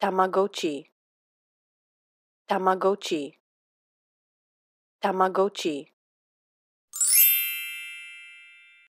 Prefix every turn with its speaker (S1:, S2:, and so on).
S1: Tamagotchi Tamagotchi Tamagotchi